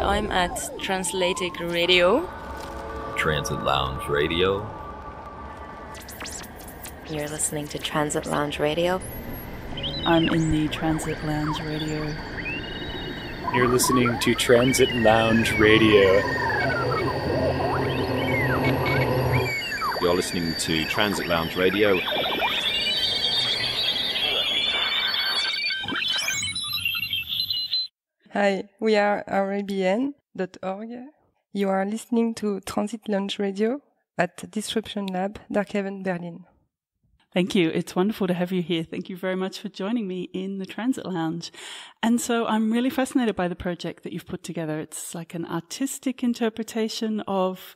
I'm at Translatic Radio. Transit Lounge Radio. You're listening to Transit Lounge Radio. I'm in the Transit Lounge Radio. You're listening to Transit Lounge Radio. You're listening to Transit Lounge Radio Hi, we are rabn.org. You are listening to Transit Launch Radio at Disruption Lab, Darkhaven, Berlin. Thank you. It's wonderful to have you here. Thank you very much for joining me in the Transit Lounge. And so I'm really fascinated by the project that you've put together. It's like an artistic interpretation of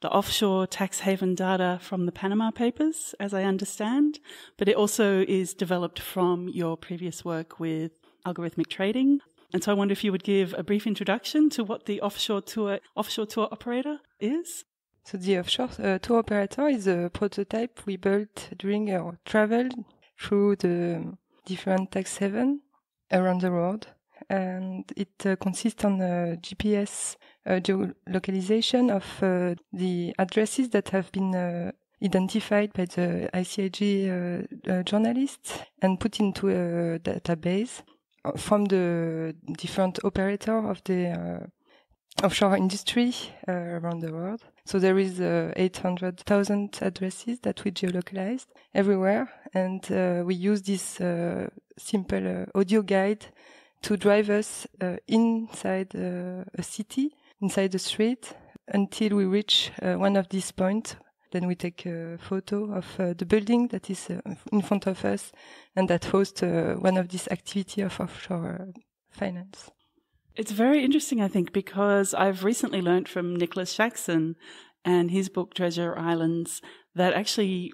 the offshore tax haven data from the Panama Papers, as I understand, but it also is developed from your previous work with algorithmic trading. And so I wonder if you would give a brief introduction to what the offshore tour offshore tour operator is. So the offshore uh, tour operator is a prototype we built during our travel through the different tax havens around the world, and it uh, consists on a GPS uh, geolocalization of uh, the addresses that have been uh, identified by the ICIG uh, uh, journalists and put into a database from the different operator of the uh, offshore industry uh, around the world. So there is uh, 800,000 addresses that we geolocalized everywhere, and uh, we use this uh, simple uh, audio guide to drive us inside a city, inside the street, until we reach one of these points then we take a photo of uh, the building that is uh, in front of us and that hosts uh, one of these activity of offshore finance. It's very interesting, I think, because I've recently learned from Nicholas Jackson and his book Treasure Islands that actually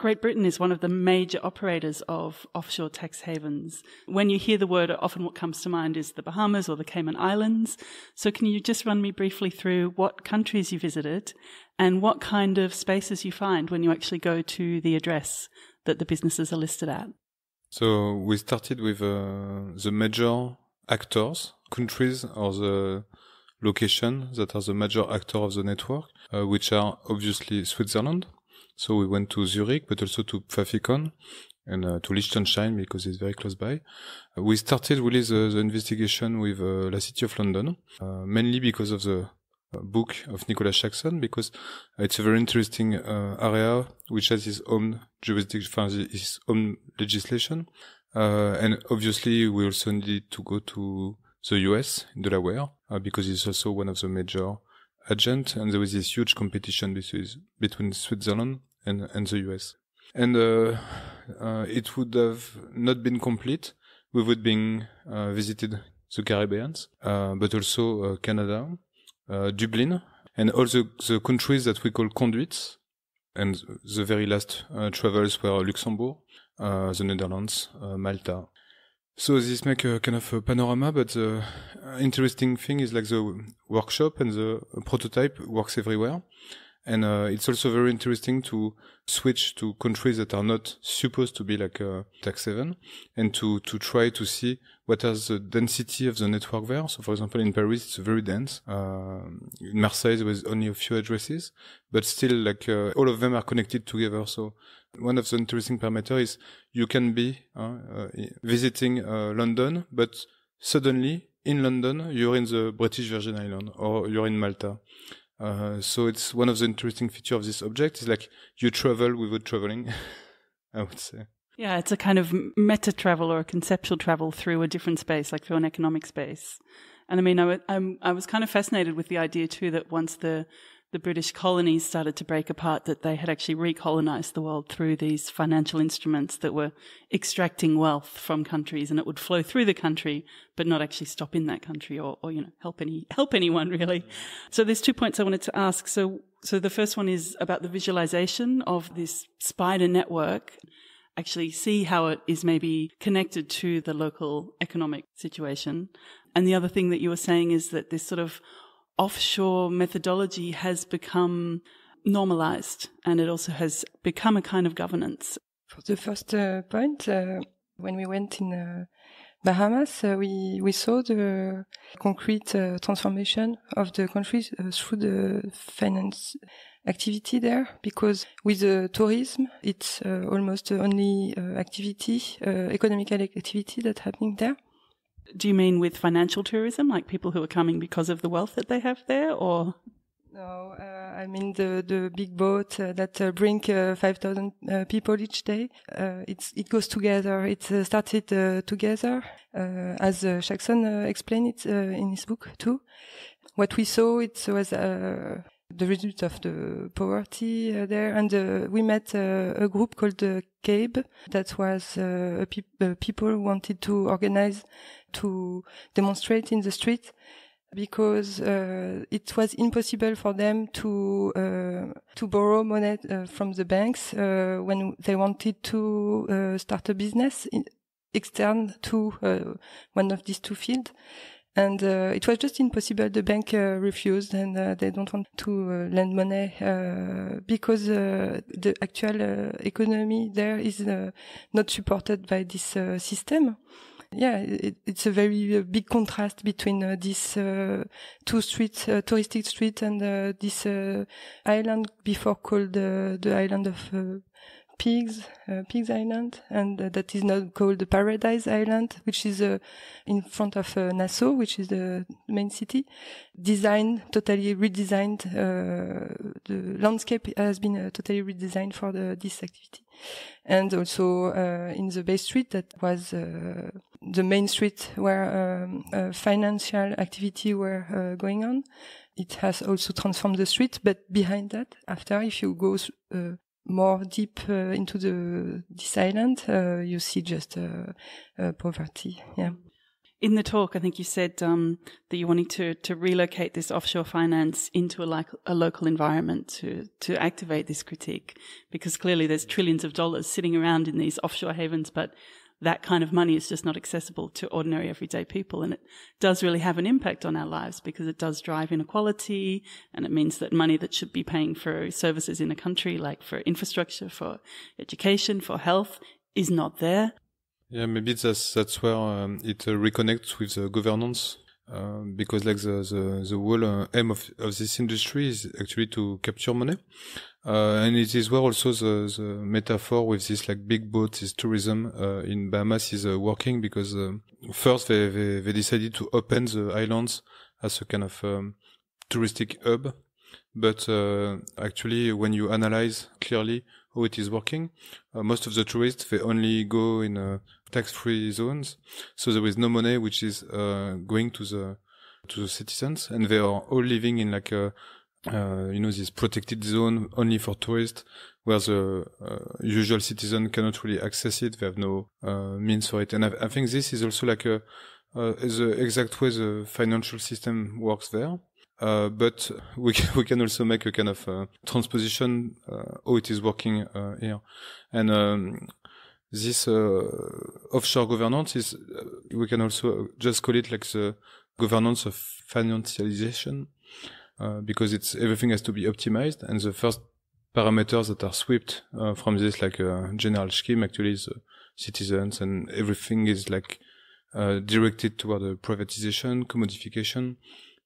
Great Britain is one of the major operators of offshore tax havens. When you hear the word, often what comes to mind is the Bahamas or the Cayman Islands. So, can you just run me briefly through what countries you visited and what kind of spaces you find when you actually go to the address that the businesses are listed at? So, we started with uh, the major actors, countries, or the location that are the major actor of the network, uh, which are obviously Switzerland, so we went to Zurich, but also to Pfaffikon and uh, to Liechtenstein because it's very close by. Uh, we started really the, the investigation with uh, La City of London, uh, mainly because of the uh, book of Nicholas Jackson, because it's a very interesting uh, area which has its own jurisdiction, its own legislation. and obviously, we also need to go to the US, Delaware, because it's also one of the major agents, and there was this huge competition between Switzerland and, and the US. And uh, uh, it would have not been complete without being uh, visited the Caribbeans, but also Canada, Dublin, and all the, the countries that we call conduits. And the very last travels were Luxembourg, the Netherlands, Malta. So this make a kind of a panorama, but the interesting thing is like the workshop and the prototype works everywhere and uh, it's also very interesting to switch to countries that are not supposed to be like a uh, tax haven and to to try to see what is the density of the network there so for example in paris it's very dense uh, in marseille there was only a few addresses but still like uh, all of them are connected together so one of the interesting parameters is you can be uh, uh, visiting london but suddenly in london you're in the british virgin Islands or you're in malta uh, so it's one of the interesting features of this object is like you travel without traveling, I would say. Yeah, it's a kind of meta travel or a conceptual travel through a different space, like through an economic space. And I mean, I was kind of fascinated with the idea too that once the the British colonies started to break apart, that they had actually recolonized the world through these financial instruments that were extracting wealth from countries and it would flow through the country, but not actually stop in that country or, or you know, help any, help anyone really. So there's two points I wanted to ask. So, so the first one is about the visualization of this spider network. Actually see how it is maybe connected to the local economic situation. And the other thing that you were saying is that this sort of offshore methodology has become normalized and it also has become a kind of governance. For the first uh, point, uh, when we went in uh, Bahamas, uh, we, we saw the concrete uh, transformation of the country uh, through the finance activity there because with uh, tourism it's almost the only activity economical activity that's happening there do you mean with financial tourism, like people who are coming because of the wealth that they have there, or? No, uh, I mean the the big boat uh, that uh, bring uh, five thousand uh, people each day. Uh, it's it goes together. It started together, as uh, Jackson explained it in his book too. What we saw, it was the result of the poverty uh, there. And uh, we met uh, a group called the uh, CABE that was uh, pe uh, people wanted to organize to demonstrate in the street because it was impossible for them to to borrow money from the banks when they wanted to start a business in, external to one of these two fields and uh, it was just impossible. The bank uh, refused, and uh, they don't want to uh, lend money uh, because uh, the actual economy there is not supported by this system. Yeah, it, it's a very big contrast between this two streets, touristic street, and this island before called the island of pigs, uh, Pigs Island, and uh, that is now called Paradise Island, which is uh, in front of uh, Nassau, which is the main city. Designed, totally redesigned. Uh, the landscape has been uh, totally redesigned for the, this activity. And also in the Bay Street, that was the main street where um, financial activity were going on it has also transformed the street. But behind that, after, if you go uh, more deep uh, into the this island, uh, you see just uh, uh, poverty. Yeah. In the talk, I think you said um, that you wanted to to relocate this offshore finance into a like a local environment to to activate this critique, because clearly there's trillions of dollars sitting around in these offshore havens, but that kind of money is just not accessible to ordinary everyday people. And it does really have an impact on our lives because it does drive inequality and it means that money that should be paying for services in a country, like for infrastructure, for education, for health, is not there. Yeah, maybe that's, that's where um, it uh, reconnects with the governance uh, because like the the, the whole uh, aim of, of this industry is actually to capture money uh, and it is where also the, the metaphor with this like big boat is tourism uh, in Bahamas is uh, working because um, first they, they, they decided to open the islands as a kind of um, touristic hub but actually when you analyze clearly how it is working most of the tourists they only go in tax-free zones. So there is no money which is uh, going to the to the citizens, and they are all living in like a uh, you know this protected zone only for tourists, where the uh, usual citizen cannot really access it. They have no uh, means for it, and I, I, think this is also like a the exact way the financial system works there. Uh, but we can, we can also make a kind of uh, transposition uh, how it is working uh, here, and um, this uh, offshore governance is uh, we can also just call it like the governance of financialization uh, because it's everything has to be optimized and the first parameters that are swept uh, from this like a uh, general scheme actually is uh, citizens and everything is like directed toward the privatization commodification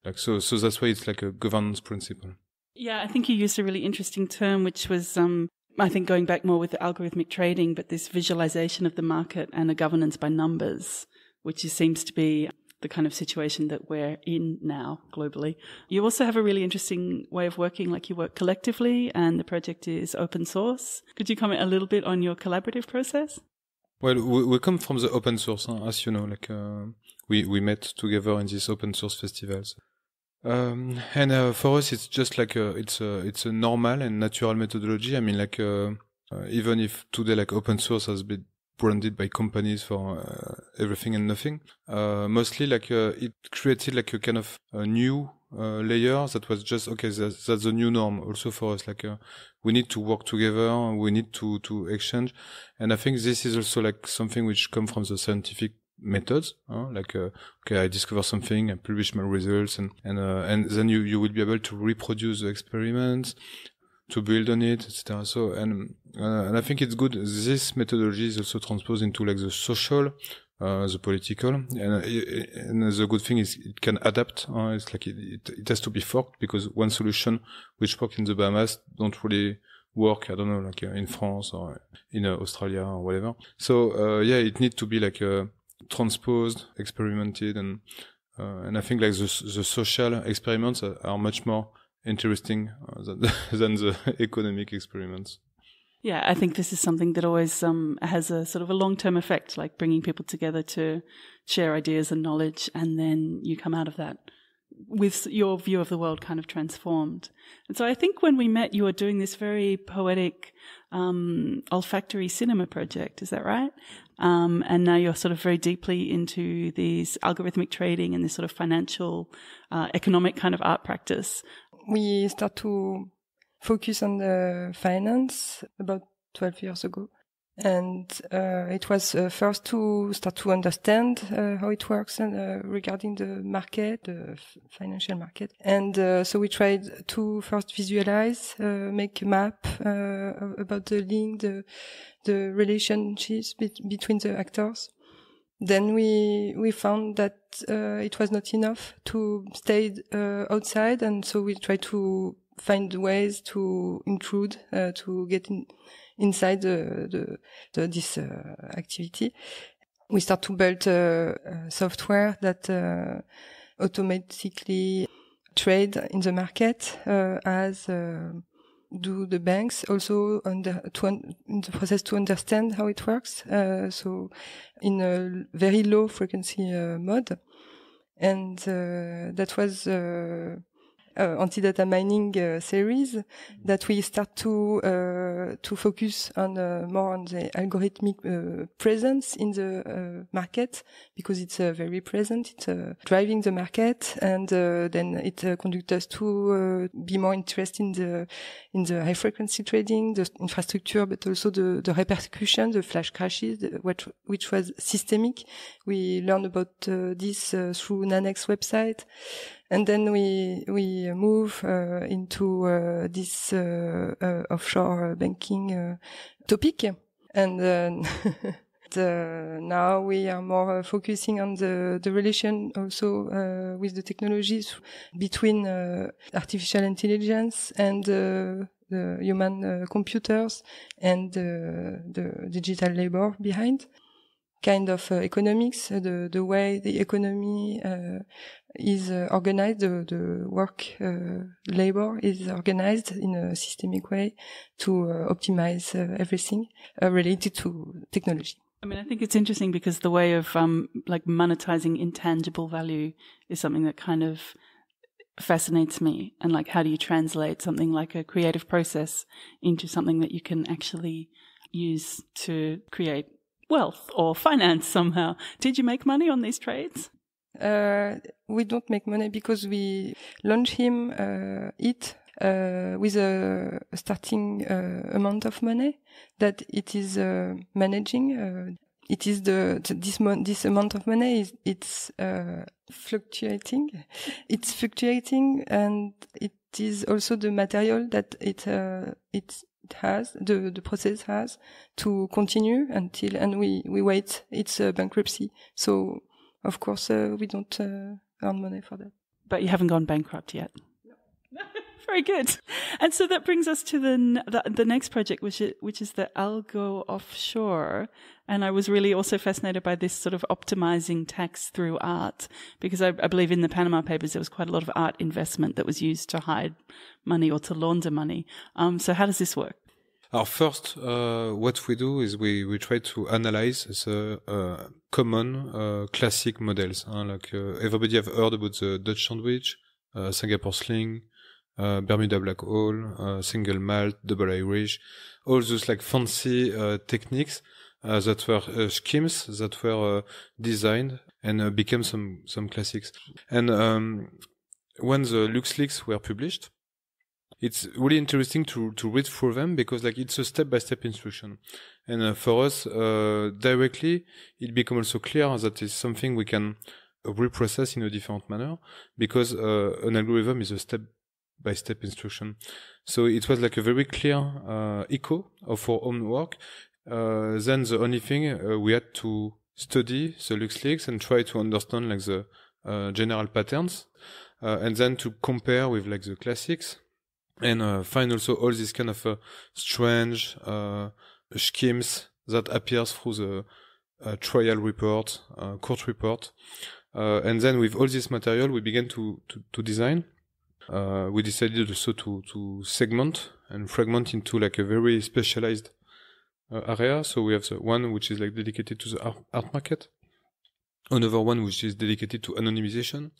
like so so that's why it's like a governance principle yeah i think you used a really interesting term which was um, I think going back more with the algorithmic trading, but this visualization of the market and a governance by numbers, which seems to be the kind of situation that we're in now globally. You also have a really interesting way of working, like you work collectively and the project is open source. Could you comment a little bit on your collaborative process? Well, we, we come from the open source, as you know, like uh, we, we met together in these open source festivals. Um, and uh, for us, it's just like a, it's a it's a normal and natural methodology. I mean, like uh, uh, even if today like open source has been branded by companies for uh, everything and nothing, uh, mostly like uh, it created like a kind of a new layer that was just okay. That's, that's the new norm also for us. Like we need to work together. We need to to exchange, and I think this is also like something which comes from the scientific methods like uh, okay i discover something i publish my results and and uh, and then you you will be able to reproduce the experiments to build on it etc so and uh, and i think it's good this methodology is also transposed into like the social uh, the political and, uh, and, the good thing is it can adapt it's like it, it, it has to be forked because one solution which worked in the bahamas don't really work i don't know like uh, in france or in uh, australia or whatever so uh, yeah it needs to be like uh, transposed, experimented, and uh, and I think like the the social experiments are much more interesting uh, than, than the economic experiments. Yeah, I think this is something that always um, has a sort of a long term effect, like bringing people together to share ideas and knowledge, and then you come out of that with your view of the world kind of transformed. And so I think when we met, you were doing this very poetic um, olfactory cinema project. Is that right? Um, and now you're sort of very deeply into these algorithmic trading and this sort of financial, uh, economic kind of art practice. We start to focus on the finance about 12 years ago and uh, it was uh, first to start to understand uh, how it works and uh, regarding the market the financial market and uh, so we tried to first visualize uh, make a map about the link the the relationships be between the actors then we we found that it was not enough to stay outside and so we tried to find ways to intrude uh, to get in, inside the, the, the this uh, activity. We start to build uh, uh, software that automatically trade in the market as do the banks also under, to un, in the process to understand how it works. Uh, so in a very low frequency uh, mode. And uh, that was uh, anti-data mining uh, series that we start to uh, to focus on more on the algorithmic presence in the market because it's very present. It's driving the market, and then it conducts us to be more interested in the in the high frequency trading, the infrastructure, but also the, the repercussion, the flash crashes, the, which was systemic. We learned about uh, this uh, through Nanex website and then we we move uh, into uh, this uh, offshore banking topic, and now we are more focusing on the the relation also with the technologies between artificial intelligence and the human uh, computers and uh, the digital labor behind kind of uh, economics the the way the economy is uh, organized, the, the work uh, labor is organized in a systemic way to uh, optimize uh, everything uh, related to technology. I mean, I think it's interesting because the way of um, like monetizing intangible value is something that kind of fascinates me. And like, how do you translate something like a creative process into something that you can actually use to create wealth or finance somehow? Did you make money on these trades? Uh, we don't make money because we launch him uh, it uh, with a starting amount of money that it is managing it is the, the this this amount of money is it's uh, fluctuating it's fluctuating and it is also the material that it uh, it has the the process has to continue until and we we wait it's a bankruptcy so of course, uh, we don't uh, earn money for that. But you haven't gone bankrupt yet. No. Very good. And so that brings us to the, the, the next project, which is, which is the Algo Offshore. And I was really also fascinated by this sort of optimizing tax through art, because I, I, believe in the Panama Papers there was quite a lot of art investment that was used to hide money or to launder money. Um, so how does this work? Our first, uh, what we do is we, we try to analyze the uh, common uh, classic models. Hein, like uh, everybody have heard about the Dutch sandwich, uh, Singapore sling, uh, Bermuda black hole, single malt, double Irish, all those like fancy techniques that were schemes that were designed and became some some classics. And um, when the LuxLeaks were published, it's really interesting to to read through them because like it's a step by step instruction, and uh, for us uh, directly it becomes also clear that it's something we can reprocess in a different manner because uh, an algorithm is a step by step instruction. So it was like a very clear uh, echo of our own work. Uh, then the only thing uh, we had to study the LuxLeaks and try to understand like the general patterns, and then to compare with like the classics and uh, find also all these kind of uh, strange uh, schemes that appears through the uh, trial report, uh, court report, uh, and then with all this material, we began to to, to design. we decided also to to segment and fragment into like a very specialized area. So we have the one which is like dedicated to the art market, another one which is dedicated to anonymization,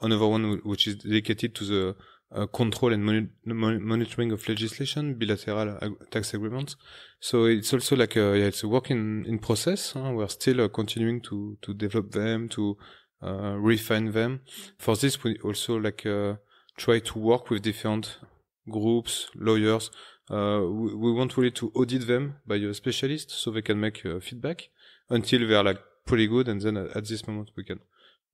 another one which is dedicated to the uh, control and mon mon monitoring of legislation, bilateral ag tax agreements. So it's also like a, uh, yeah, it's a work in, in process. Huh? We're still uh, continuing to, to develop them, to uh, refine them. For this, we also like uh, try to work with different groups, lawyers. We, we, want really to audit them by a specialist so they can make feedback until they are like pretty good. And then at, at, this moment, we can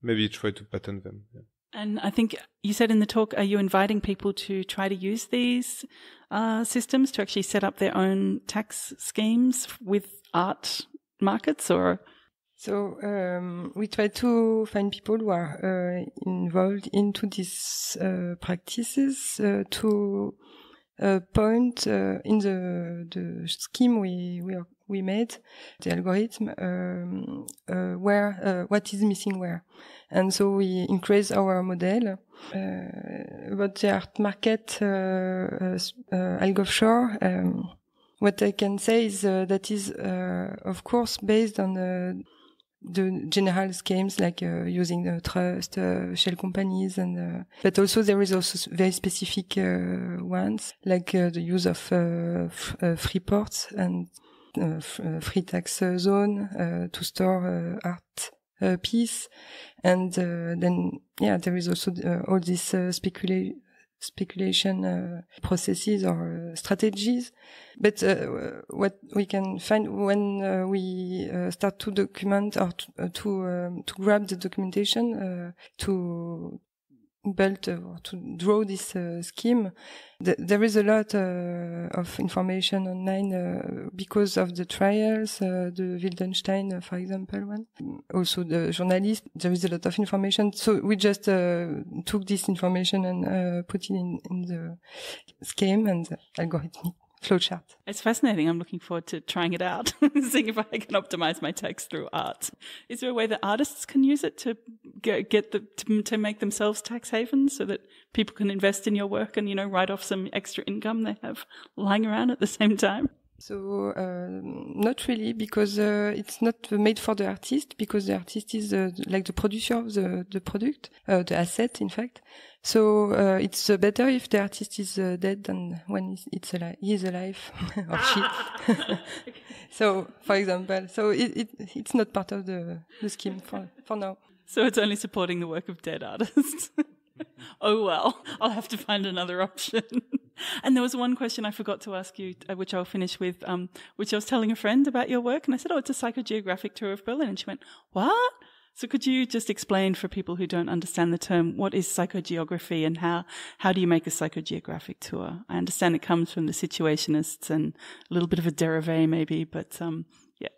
maybe try to patent them. Yeah. And I think you said in the talk, are you inviting people to try to use these uh, systems to actually set up their own tax schemes with art markets or? So um, we try to find people who are uh, involved into these uh, practices uh, to uh, point uh, in the the scheme we we are we made, the algorithm, uh, uh, where, uh, what is missing where. And so we increase our model. Uh, about the art market, uh, uh, AlgoFshore, um, what I can say is uh, that is, uh, of course, based on the general schemes like using the trust, shell companies, and but also there is also very specific ones like the use of free ports and uh, uh, free tax zone uh, to store art piece. And then, yeah, there is also all this specula speculation processes or strategies. But what we can find when we start to document or to to, um, to grab the documentation to built uh, to draw this uh, scheme, th there is a lot uh, of information online because of the trials, the Wildenstein, for example, one. Also the journalist, there is a lot of information. So we just took this information and put it in, in the scheme and the algorithm flowchart. It's fascinating. I'm looking forward to trying it out, seeing if I can optimize my text through art. Is there a way that artists can use it to get the to, to make themselves tax havens so that people can invest in your work and you know write off some extra income they have lying around at the same time? So uh, not really, because uh, it's not made for the artist, because the artist is uh, like the producer of the, the product, uh, the asset, in fact. So uh, it's uh, better if the artist is dead than when it's alive, he is alive or she. so, for example, so it, it, it's not part of the, the scheme for for now. So it's only supporting the work of dead artists. oh well, I'll have to find another option. And there was one question I forgot to ask you, uh, which I'll finish with, um, which I was telling a friend about your work. And I said, Oh, it's a psychogeographic tour of Berlin. And she went, What? So could you just explain for people who don't understand the term, what is psychogeography and how, how do you make a psychogeographic tour? I understand it comes from the situationists and a little bit of a derive maybe, but, um, yeah.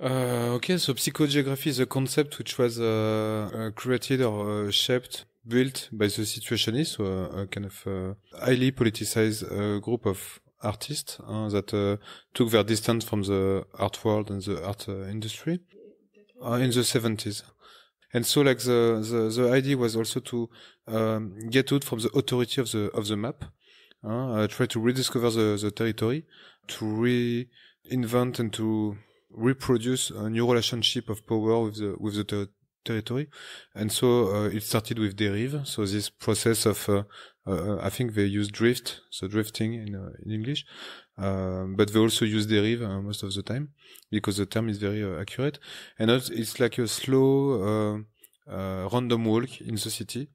Uh, okay, so psychogeography is a concept which was uh, uh, created or uh, shaped built by the situationists, so a, uh, a kind of a uh, highly politicized uh, group of artists that took their distance from the art world and the art industry in the 70s and so like the, the the, idea was also to um, get out from the authority of the of the map uh, try to rediscover the, the territory to reinvent and to reproduce a new relationship of power with the with the territory. And so uh, it started with Derive. So this process of, uh, uh, I think they use drift, so drifting in, in English. Um, but they also use derive most of the time because the term is very accurate, and it's like a slow uh, random walk in the city,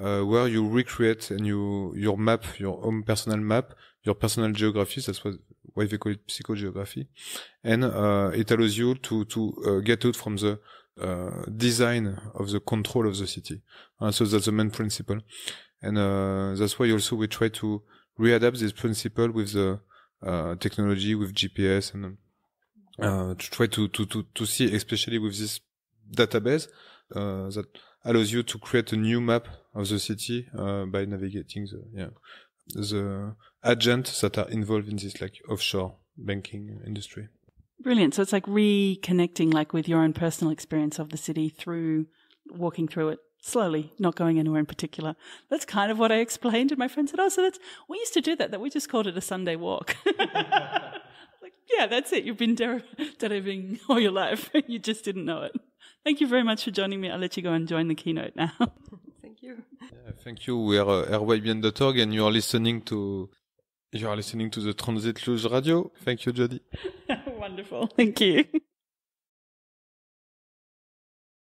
uh, where you recreate and you your map, your own personal map, your personal geography. That's what why they call it psychogeography, and uh, it allows you to to get out from the uh, design of the control of the city. Uh, so that's the main principle, and uh, that's why also we try to readapt this principle with the uh, technology, with GPS, and um, uh, to try to, to to to see, especially with this database that allows you to create a new map of the city by navigating the yeah, the agents that are involved in this like offshore banking industry. Brilliant. So it's like reconnecting like with your own personal experience of the city through walking through it slowly, not going anywhere in particular. That's kind of what I explained and my friend said, Oh, so that's we used to do that, that we just called it a Sunday walk. like, yeah, that's it. You've been der- deriving all your life. you just didn't know it. Thank you very much for joining me. I'll let you go and join the keynote now. thank you. Yeah, thank you. We are uh, airwavebn.org and you are listening to You are listening to the Transit Luge Radio. Thank you, Jody. Wonderful. Thank you.